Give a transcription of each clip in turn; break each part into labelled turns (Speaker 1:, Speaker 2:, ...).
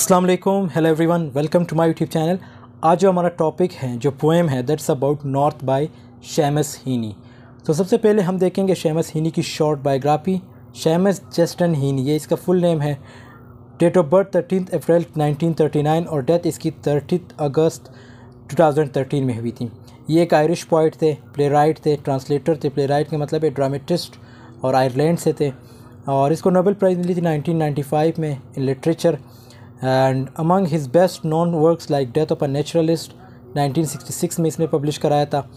Speaker 1: अस्सलाम वालेकुम hello everyone welcome to my YouTube channel आज जो हमारा टॉपिक है जो पोएम है that's about North by Seamus Heaney तो सबसे पहले हम देखेंगे शेमस हीनी की short biography Seamus Justin Heaney ये इसका फुल नेम है date of birth thirteen April 1939 और डेथ इसकी थर्टी अगस्त 2013 में हुई थी ये एक आयरिश पोइट थे प्ले राइट थे ट्रांसलेटर थे प्ले राइट मतलब एक ड्रामेटिस्ट और आयरलैंड से थे और इसको नोबेल प्राइज़ मिली थी नाइनटीन में in literature and among his best known works like death of a naturalist 1966 में इसने पब्लिश कराया था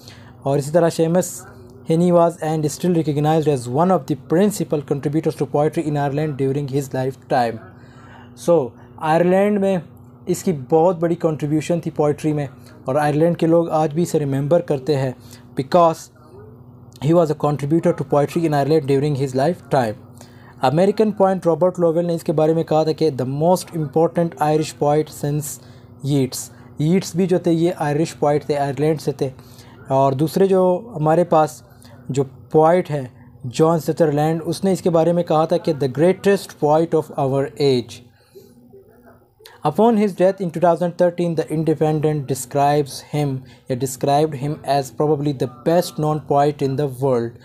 Speaker 1: और इसी तरह Seamus Henney and still still as one of the principal contributors to poetry in Ireland during his lifetime so Ireland में इसकी बहुत बड़ी कंट्रीब्यूशन थी पोइट्री में और आयरलैंड के लोग आज भी इसे रिमेंबर करते हैं because he was a contributor to poetry in Ireland during his lifetime American poet Robert Lowell ने इसके बारे में कहा था कि the most important Irish poet since Yeats Yeats भी जो थे ये आयरिश पॉइट थे आयरलैंड से थे और दूसरे जो हमारे पास जो पॉइट हैं जॉन सतरलैंड उसने इसके बारे में कहा था कि the greatest poet of our age upon his death in 2013 the Independent describes him या described him as probably the best known poet in the world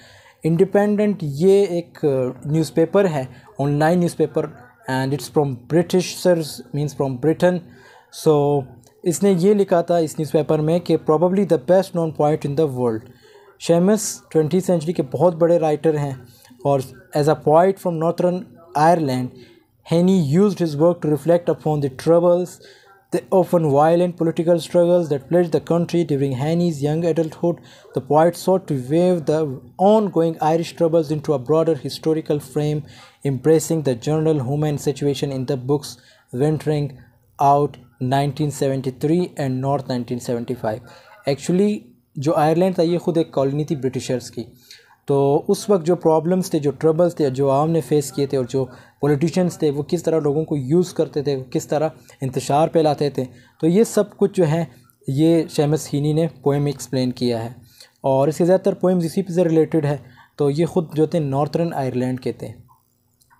Speaker 1: Independent ये एक न्यूज़पेपर है online newspaper and it's from British source means from Britain so इसने ये लिखा था इस newspaper में कि probably the best known poet in the world Seamus twenty century के बहुत बड़े राइटर हैं और as a poet from Northern Ireland Heaney use his work to reflect upon the troubles The often violent political struggles that plagued the country during Haney's young adulthood, the poet sought to weave the ongoing Irish troubles into a broader historical frame, embracing the general human situation in the books *Venturing Out 1973 and *North* 1975 Actually, जो Ireland था ये ख़ुद एक colony थी Britishers की तो उस वक्त जो प्रॉब्लम्स थे जो ट्रबल्स थे जो आम ने फेस किए थे और जो पॉलिटिशियंस थे वो किस तरह लोगों को यूज़ करते थे किस तरह इंतशार फैलाते थे तो ये सब कुछ जो है ये शेमस हीनी ने पोएम एक्सप्लेन किया है और इसके ज़्यादातर पोएम्स इसी से रिलेटेड है तो ये ख़ुद जो थे नॉर्थर्न आयरलैंड के थे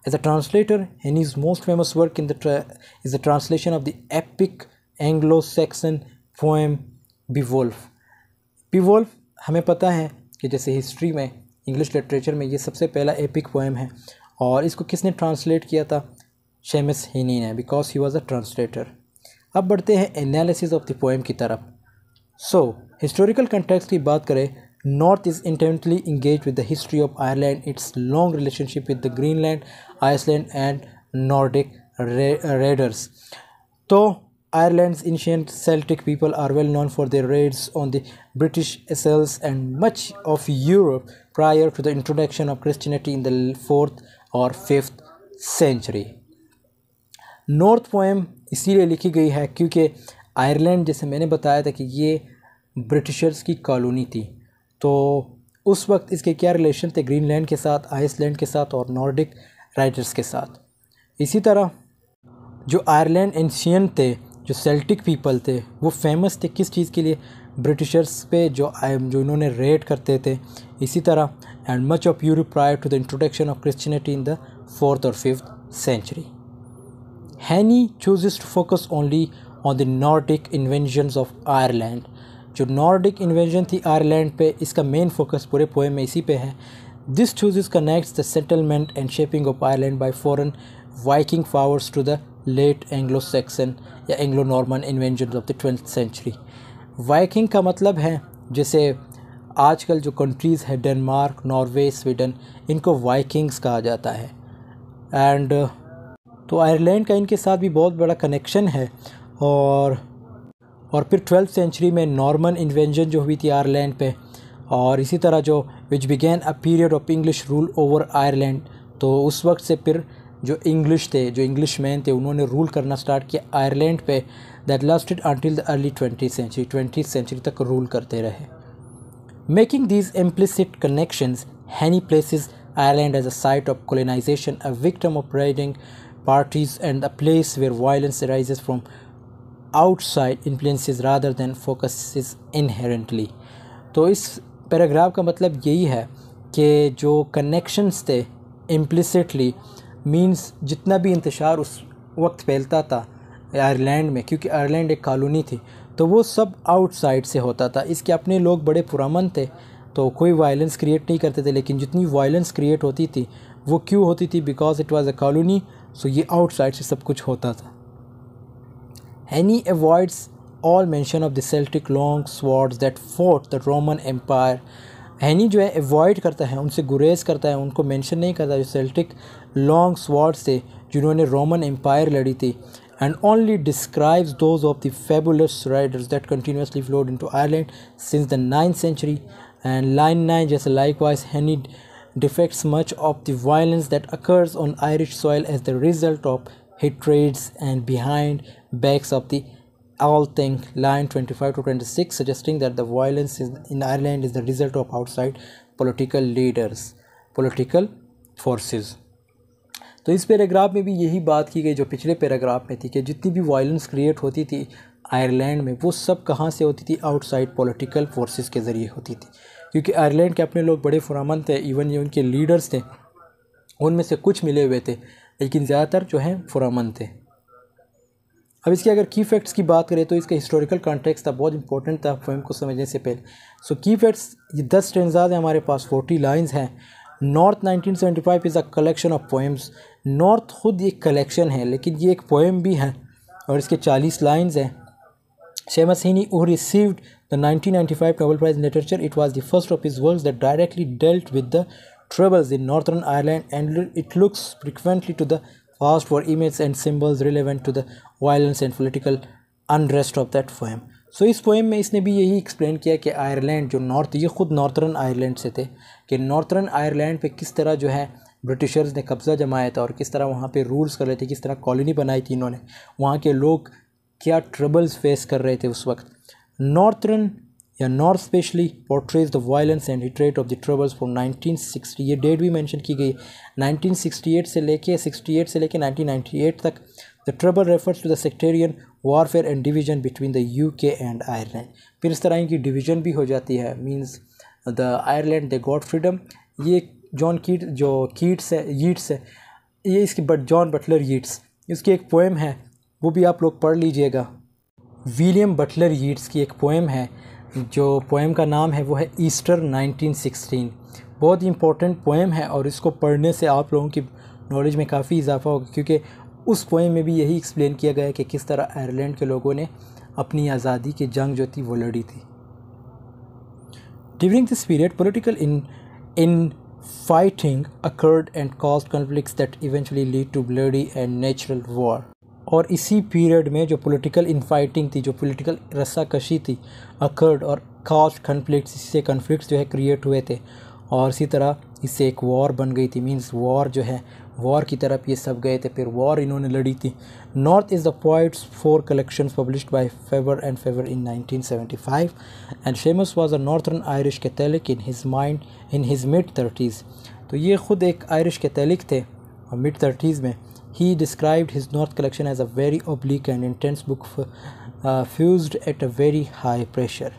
Speaker 1: as a translator Henny's most famous work in the tra- is the translation of the epic Anglo-Saxon poem Beowulf. Beowulf हमें पता है कि जैसे हिस्ट्री में इंग्लिश लिटरेचर में ये सबसे पहला एपिक पोएम है और इसको किसने ट्रांसलेट किया था शेमस हिनी ने because he was a translator अब बढ़ते हैं एनालिसिस ऑफ द पोएम की तरफ सो हिस्टोरिकल कंटेक्स की बात करें North is intently engage with the history of Ireland its long relationship with the Greenland Iceland and Nordic raiders तो Ireland ancient Celtic people are well known for the raids on the British isles and much of Europe prior to the introduction of Christianity in the fourth और fifth century North poem इसीलिए लिखी गई है क्योंकि Ireland जैसे मैंने बताया था कि ये ब्रिटिशर्स की कॉलोनी थी तो उस वक्त इसके क्या रिलेशन थे ग्रीनलैंड के साथ आइसलैंड के साथ और नॉर्डिक राइटर्स के साथ इसी तरह जो आयरलैंड एंशियन थे जो सेल्टिक पीपल थे वो फेमस थे किस चीज़ के लिए ब्रिटिशर्स पे जो जो इन्होंने रेड करते थे इसी तरह and much of Europe prior to the introduction of Christianity in the fourth और fifth century Heaney choose to focus only on the Nordic inventions of Ireland जो नॉर्डिक इन्वेंशन थी आयरलैंड पे इसका मेन फोकस पूरे पोए में इसी पे है this chooses connects the settlement and shaping of Ireland by foreign Viking powers to the late Anglo Saxon या Anglo Norman invention of the twelfth century Viking का मतलब है जैसे आजकल जो कंट्रीज़ है डेनमार्क नॉर्वे स्वीडन इनको वाइकिंग्स कहा जाता है एंड तो आयरलैंड का इनके साथ भी बहुत बड़ा कनेक्शन है और और फिर ट्वेल्थ सेंचुरी में नॉर्मन इन्वेंजन जो हुई थी आयरलैंड पे और इसी तरह जो which began a period of English rule over Ireland तो उस वक्त से फिर जो इंग्लिश थे जो इंग्लिश मैन थे उन्होंने रूल करना स्टार्ट किया आयरलैंड पे that lasted until the early twenty century twenty century तक रूल करते रहे Making these implicit connections, Henny places Ireland as a site of colonization, a victim of raiding parties, and a place where violence arises from outside influences rather than focuses inherently. तो इस paragraph का मतलब यही है कि जो connections थे implicitly means जितना भी इंतशार उस वक्त फैलता था आयरलैंड में क्योंकि आयरलैंड एक कॉलोनी थी तो वो सब आउटसाइड से होता था इसके अपने लोग बड़े पुरामन थे तो कोई वायलेंस क्रिएट नहीं करते थे लेकिन जितनी वायलेंस क्रिएट होती थी वो क्यों होती थी because it was a colony so ये आउटसाइड से सब कुछ होता था Heaney avoids all mention of the Celtic long swords that fought the Roman empire Heaney जो है अवॉइड करता है उनसे गुरेज करता है उनको मैंशन नहीं करता जो सेल्टिक लॉन्ग स्वॉर्ड्स से जिन्होंने रोमन एम्पायर लड़ी थी and only describes those of the fabulous riders that continuously flowed into Ireland since the 9th century. And line 9 just likewise Henny defects much of the violence that occurs on Irish soil as the result of hatreds and behind backs of the all think line 25 to 26 suggesting that the violence in Ireland is the result of outside political leaders political forces तो इस paragraph में भी यही बात की गई जो पिछले पैराग्राफ में थी कि जितनी भी वायलेंस क्रिएट होती थी आयरलैंड में वो सब कहाँ से होती थी आउटसाइड पॉलिटिकल फोर्सेस के ज़रिए होती थी क्योंकि आयरलैंड के अपने लोग बड़े फुरामंद थे इवन ये उनके लीडर्स थे उनमें से कुछ मिले हुए थे लेकिन ज़्यादातर जो हैं फुरामंद थे अब इसके अगर की फैक्ट्स की बात करें तो इसका हिस्टोरिकल कॉन्टेक्स था बहुत इंपॉर्टेंट था फोम को समझने से पहले सो की फैक्ट्स ये दस ट्रेंजाज हैं हमारे पास फोर्टी लाइन्स हैं North 1975 is a collection of poems North खुद एक कलेक्शन है लेकिन ये एक पोएम भी है और इसके चालीस लाइन्स हैं शेमा सहनी वो received the five Nobel prize literature it was the first of is world that directly dealt with the troubles in Northern Ireland and it looks frequently to the fast for image and symbols relevant to the violence and political unrest of that poem so इस poem में इसने भी यही explain किया कि Ireland जो north ये ख़ुद नॉर्थर्न आयरलैंड से थे कि नॉर्थर्न आयरलैंड पे किस तरह जो है ब्रिटिशर्स ने कब्ज़ा जमाया था और किस तरह वहाँ पे रूल्स कर रहे थे किस तरह कॉलोनी बनाई थी इन्होंने वहाँ के लोग क्या ट्रबल्स फेस कर रहे थे उस वक्त नॉर्थर्न या north specially portrays the violence and hatred of the travels for 1960 ये डेट भी मेंशन की गई 1968 से लेके 68 से लेके 1998 तक the Troubles refers to the sectarian warfare and division between the UK and Ireland फिर इस तरह इनकी डिवीजन भी हो जाती है means the Ireland the god freedom ये जॉन कीट जो कीट्स है यीट्स है ये इसकी बट जॉन बटलर यीट्स इसकी एक पोएम है वो भी आप लोग पढ़ लीजिएगा विलियम बटलर यीट्स की एक पोएम है जो पोएम का नाम है वो है ईस्टर 1916 बहुत ही इंपॉर्टेंट पोएम है और इसको पढ़ने से आप लोगों की नॉलेज में काफ़ी इजाफा होगा क्योंकि उस पोएम में भी यही एक्सप्लेन किया गया है कि किस तरह आयरलैंड के लोगों ने अपनी आज़ादी की जंग जो थी वो लड़ी थी during this period political in in fighting occurred and caused conflicts that eventually lead to bloody and natural war और इसी पीरियड में जो पॉलिटिकल इनफाइटिंग थी जो पॉलिटिकल रस्साकशी थी अकर्ड और कास्ट कन्फ्लिक्ट इससे कन्फ्लिक्ट जो है क्रिएट हुए थे और इसी तरह इससे एक वॉर बन गई थी मींस वॉर जो है वॉर की तरफ ये सब गए थे फिर वॉर इन्होंने लड़ी थी North is the poet's four collections publish by Faber and Faber in 1975 and Seamus was a northern Irish Catholic in his mind in his mid thirties तो ये ख़ुद एक आयरिश तैलिक थे मिड थर्टीज़ में He described his North collection as a very oblique and intense book uh, fused at a very high pressure.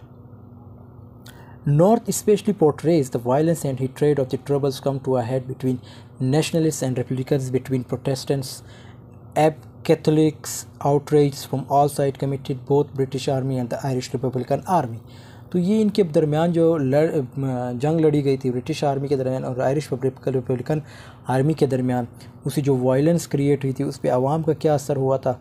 Speaker 1: North especially portrays the violence and hatred of the troubles come to a head between nationalists and republicans, between Protestants, Ab Catholics, Outrages from all sides committed both British Army and the Irish Republican Army. तो ये इनके दरमियान जो लड़ जंग लड़ी गई थी ब्रिटिश आर्मी के दरमियान और आयरिश रिपब्लिकन आर्मी के दरमियान उसी जो वायलेंस क्रिएट हुई थी उस पर आवाम का क्या असर हुआ था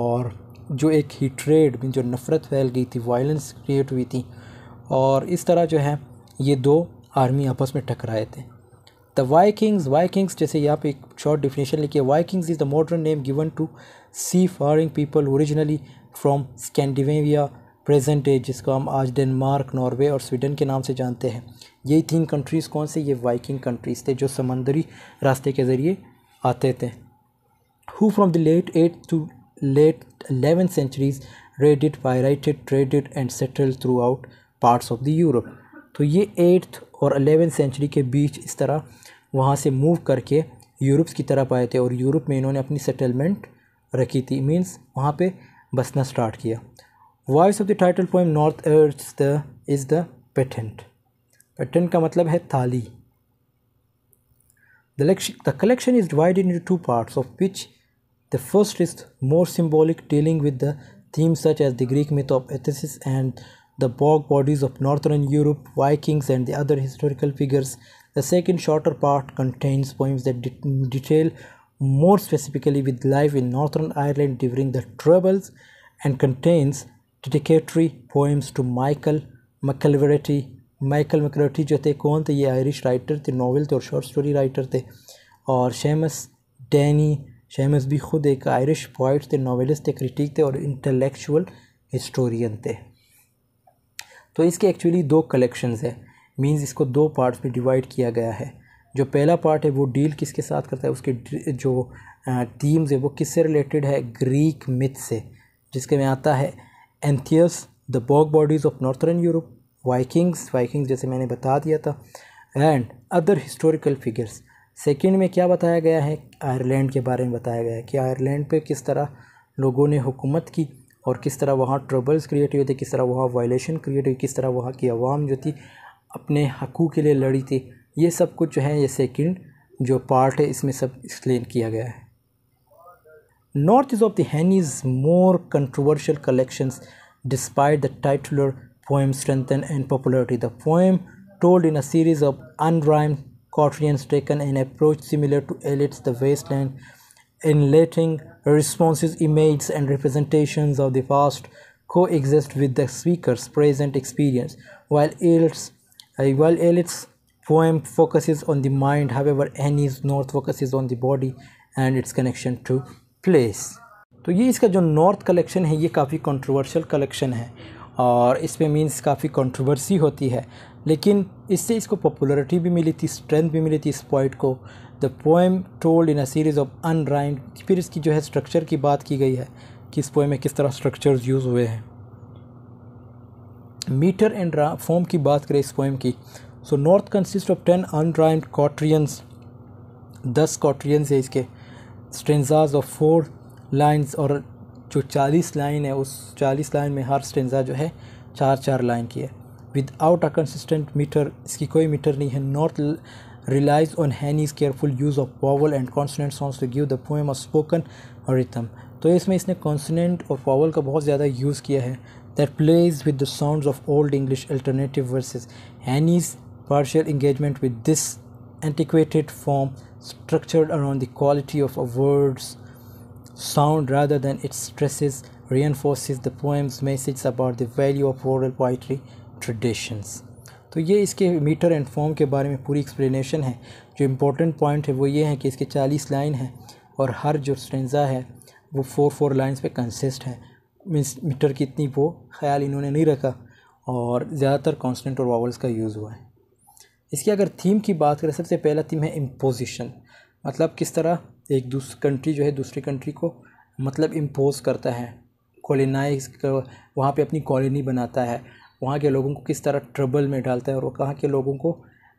Speaker 1: और जो एक हिट्रेड जो नफ़रत फैल गई थी वायलेंस क्रिएट हुई थी और इस तरह जो है ये दो आर्मी आपस में टकराए थे द वाई किंग्स जैसे यहाँ पे एक शॉर्ट डिफिनेशन लिखी है Vikings is the modern name given to sea faring people originally from Scandinavia present day जिसको हम आज डेनमार्क नॉर्वे और स्वीडन के नाम से जानते हैं ये तीन कंट्रीज़ कौन से ये वाइकिंग कंट्रीज़ थे जो समंदरी रास्ते के ज़रिए आते थे who from the late eight to late eleven centuries raided pirated traded and settle throughout parts of the Europe तो ये एट्थ और अलेवेंथ सेंचुरी के बीच इस तरह वहाँ से मूव करके यूरोप की तरफ आए थे और यूरोप में इन्होंने अपनी सेटलमेंट रखी थी मीन्स वहाँ पे बसना स्टार्ट किया Voice of the title poem "North अर्थ the is the patent patent का मतलब है थाली the collection is divided into two parts of which the first is more symbolic dealing with the theme such as the Greek myth of Athens and the bog bodies of northern Europe, Vikings, and the other historical figures. The second, shorter part contains poems that detail more specifically with life in northern Ireland during the Troubles and contains dedicatory poems to Michael McLaverty Michael McLaverty जो थे कौन थे ये Irish writer थे novel थे और short story writer थे और शेमस डैनी शेमस भी खुद एक आयरिश पोइट थे नावलिस्ट थे क्रिटिक थे और इंटेलेक्चुअल हिस्टोरियन थे तो इसके एक्चुअली दो कलेक्शंस है मींस इसको दो पार्ट्स में डिवाइड किया गया है जो पहला पार्ट है वो डील किसके साथ करता है उसके जो थीम्स है वो किससे रिलेटेड है ग्रीक मिथ से जिसके में आता है Antaeus the bog bodies of northern Europe Vikings Vikings जैसे मैंने बता दिया था and other historical figures second में क्या बताया गया है आयरलैंड के बारे में बताया गया है कि आयरलैंड पे किस तरह लोगों ने हुकूमत की और किस तरह वहाँ ट्रबल्स क्रिएट हुए थे किस तरह वहाँ वायलेशन क्रिएट हुई किस तरह वहाँ की आवाम जो थी अपने हकूक़ के लिए लड़ी थी ये सब कुछ जो है ये सेकेंड जो पार्ट है इसमें सब एक्सप्लेन किया गया है North is of the Henny's more controversial collections, despite the titular poem strengthen and popularity. The poem, told in a series of unrhymed quatrains, taken an approach similar to Eliot's The Wasteland, letting responses, images, and representations of the past coexist with the speaker's present experience. While Eliot's, uh, while poem focuses on the mind, however, Annie's North focuses on the body and its connection to place तो ये इसका जो north collection है ये काफ़ी controversial collection है और इस पर मीन्स काफ़ी कंट्रोवर्सी होती है लेकिन इससे इसको पॉपुलरिटी भी मिली थी स्ट्रेंथ भी मिली थी इस पॉइंट को the poem told in a series of unrhymed फिर इसकी जो है स्ट्रक्चर की बात की गई है कि इस पोएम में किस तरह स्ट्रक्चर्स यूज़ हुए हैं मीटर एंड फॉर्म की बात करें इस पोएम की so North consist of ten unrhymed quatrains दस कॉट्रियंस है इसके स्टेंजाज ऑफ फोर लाइंस और जो चालीस लाइन है उस चालीस लाइन में हर स्टेंजा जो है चार चार लाइन की है without a consistent metre इसकी कोई मीटर नहीं है North relies on Heaney's careful use of vowel and consonant songs to give the poem of spoken rhythm तो इसमें इसने कॉन्सनेंट और पॉवल का बहुत ज़्यादा यूज़ किया है that plays with the sound of old English alternative verses Heaney's partial engagement with this antiquated form structured around the quality of a word's sound rather than its stresses reinforces the poem's message about the value of oral poetry traditions तो ये इसके metre and form के बारे में पूरी explanation है जो important point है वो ये है कि इसके 40 लाइन हैं और हर जो स्टेंजा है वो फोर फोर लाइंस पे कंसिस्ट है मीन्स मीटर की इतनी वो ख्याल इन्होंने नहीं रखा और ज़्यादातर कॉन्सटेंट और वावल्स का यूज़ हुआ है इसकी अगर थीम की बात करें सबसे पहला थीम है इम्पोजिशन मतलब किस तरह एक दूस कंट्री जो है दूसरी कंट्री को मतलब इम्पोज करता है कॉलोनाइज वहाँ पे अपनी कॉलोनी बनाता है वहाँ के लोगों को किस तरह ट्रबल में डालता है और कहाँ के लोगों को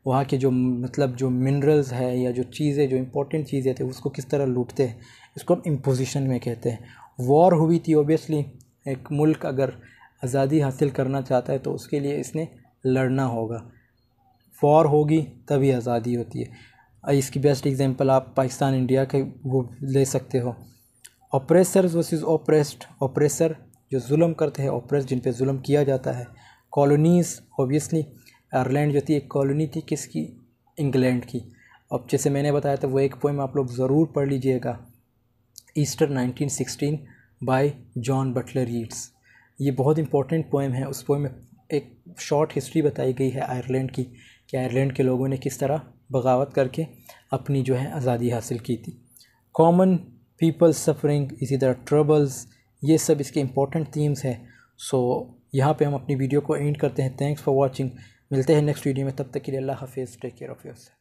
Speaker 1: वहाँ के जो मतलब जो मिनरल्स है या जो चीज़ें जो इम्पोर्टेंट चीज़ें थे उसको किस तरह लूटते हैं इसको हम इम्पोजिशन में कहते हैं वॉर हुई थी ओबियसली एक मुल्क अगर आज़ादी हासिल करना चाहता है तो उसके लिए इसने लड़ना होगा वॉर होगी तभी आज़ादी होती है इसकी बेस्ट एग्जांपल आप पाकिस्तान इंडिया के वो ले सकते हो ऑपरेसर वर्सेस ऑपरेस्ड ऑपरेसर जो जुल्म करते हैं ऑपरेस जिन पे जुल्म किया जाता है कॉलोनीज़ ओबियसली आयरलैंड जो थी एक कॉलोनी थी किसकी इंग्लैंड की अब जैसे मैंने बताया था वो एक पोइम आप लोग ज़रूर पढ़ लीजिएगा Easter 1916 by John Butler reads ये बहुत इंपॉर्टेंट पोइम है उस पोइम में एक शॉर्ट हिस्ट्री बताई गई है आयरलैंड की कि आयरलैंड के लोगों ने किस तरह बगावत करके अपनी जो है आज़ादी हासिल की थी कॉमन पीपल सफरिंग इसी तरह ट्रबल्स ये सब इसके इम्पोर्टेंट थीम्स हैं सो यहाँ पे हम अपनी वीडियो को एंड करते हैं थैंक्स फॉर वाचिंग मिलते हैं नेक्स्ट वीडियो में तब तक के लिए अल्लाह हाफिज़ टेक केयर ऑफ़ योर